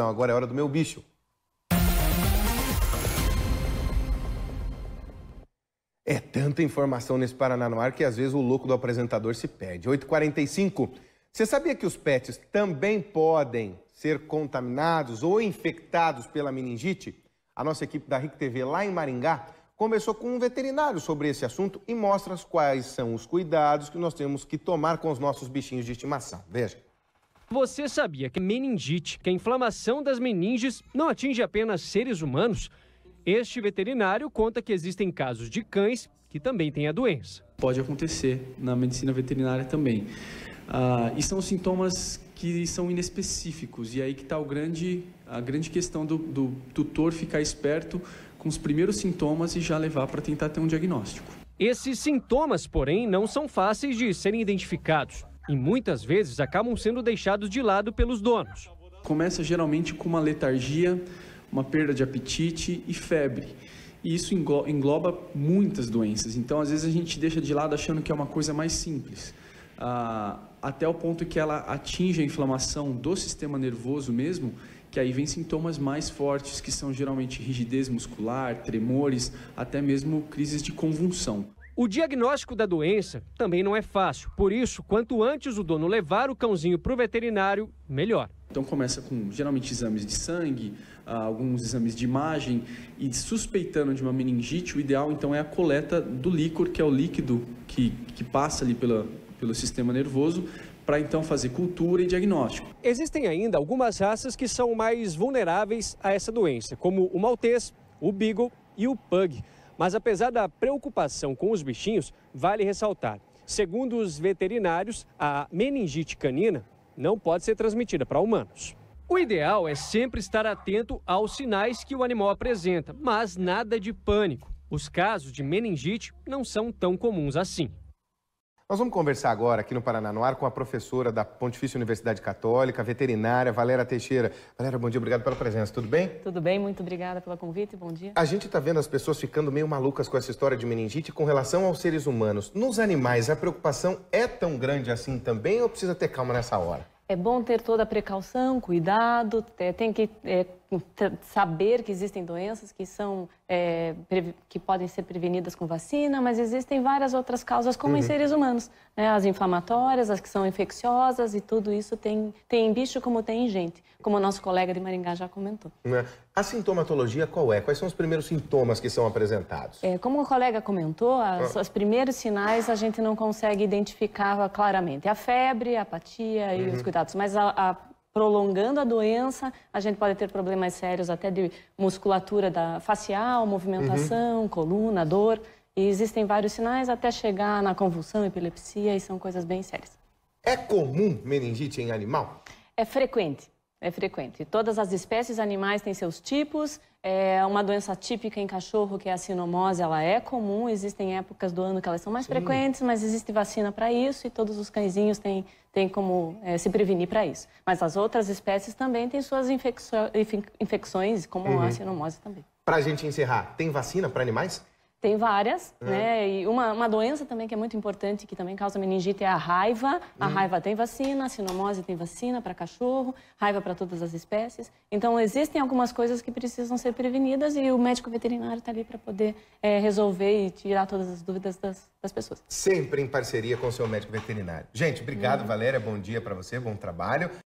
Então, agora é hora do meu bicho. É tanta informação nesse Paraná no ar que às vezes o louco do apresentador se perde. 8h45. Você sabia que os pets também podem ser contaminados ou infectados pela meningite? A nossa equipe da RIC TV lá em Maringá conversou com um veterinário sobre esse assunto e mostra quais são os cuidados que nós temos que tomar com os nossos bichinhos de estimação. Veja. Você sabia que meningite, que é a inflamação das meninges, não atinge apenas seres humanos? Este veterinário conta que existem casos de cães que também têm a doença. Pode acontecer na medicina veterinária também. Ah, e são sintomas que são inespecíficos, e aí que está grande, a grande questão do, do tutor ficar esperto com os primeiros sintomas e já levar para tentar ter um diagnóstico. Esses sintomas, porém, não são fáceis de serem identificados e muitas vezes acabam sendo deixados de lado pelos donos. Começa geralmente com uma letargia, uma perda de apetite e febre. E isso engloba muitas doenças. Então, às vezes, a gente deixa de lado achando que é uma coisa mais simples. Ah, até o ponto que ela atinge a inflamação do sistema nervoso mesmo, que aí vem sintomas mais fortes, que são geralmente rigidez muscular, tremores, até mesmo crises de convulsão. O diagnóstico da doença também não é fácil, por isso, quanto antes o dono levar o cãozinho para o veterinário, melhor. Então começa com geralmente exames de sangue, ah, alguns exames de imagem e suspeitando de uma meningite, o ideal então é a coleta do líquor, que é o líquido que, que passa ali pela, pelo sistema nervoso, para então fazer cultura e diagnóstico. Existem ainda algumas raças que são mais vulneráveis a essa doença, como o maltês, o beagle e o pug. Mas apesar da preocupação com os bichinhos, vale ressaltar: segundo os veterinários, a meningite canina não pode ser transmitida para humanos. O ideal é sempre estar atento aos sinais que o animal apresenta, mas nada de pânico. Os casos de meningite não são tão comuns assim. Nós vamos conversar agora aqui no Paraná no Ar com a professora da Pontifícia Universidade Católica, veterinária Valéria Teixeira. Valéria, bom dia, obrigado pela presença, tudo bem? Tudo bem, muito obrigada pelo convite, bom dia. A gente está vendo as pessoas ficando meio malucas com essa história de meningite com relação aos seres humanos. Nos animais, a preocupação é tão grande assim também ou precisa ter calma nessa hora? É bom ter toda a precaução, cuidado, é, tem que é, saber que existem doenças que são é, que podem ser prevenidas com vacina, mas existem várias outras causas, como uhum. em seres humanos, né? as inflamatórias, as que são infecciosas e tudo isso tem tem em bicho como tem em gente, como o nosso colega de Maringá já comentou. Né? A sintomatologia qual é? Quais são os primeiros sintomas que são apresentados? É, como o colega comentou, as, ah. os primeiros sinais a gente não consegue identificar claramente. A febre, a apatia e uhum. os cuidados, mas a, a prolongando a doença, a gente pode ter problemas sérios até de musculatura da facial, movimentação, uhum. coluna, dor. E existem vários sinais até chegar na convulsão, epilepsia e são coisas bem sérias. É comum meningite em animal? É frequente. É frequente. Todas as espécies animais têm seus tipos. É uma doença típica em cachorro, que é a sinomose, ela é comum. Existem épocas do ano que elas são mais Sim. frequentes, mas existe vacina para isso e todos os cãezinhos têm, têm como é, se prevenir para isso. Mas as outras espécies também têm suas infecções, como uhum. a sinomose também. Para a gente encerrar, tem vacina para animais? Tem várias, é. né? E uma, uma doença também que é muito importante, que também causa meningite, é a raiva. A hum. raiva tem vacina, a sinomose tem vacina para cachorro, raiva para todas as espécies. Então, existem algumas coisas que precisam ser prevenidas e o médico veterinário está ali para poder é, resolver e tirar todas as dúvidas das, das pessoas. Sempre em parceria com o seu médico veterinário. Gente, obrigado, hum. Valéria. Bom dia para você, bom trabalho.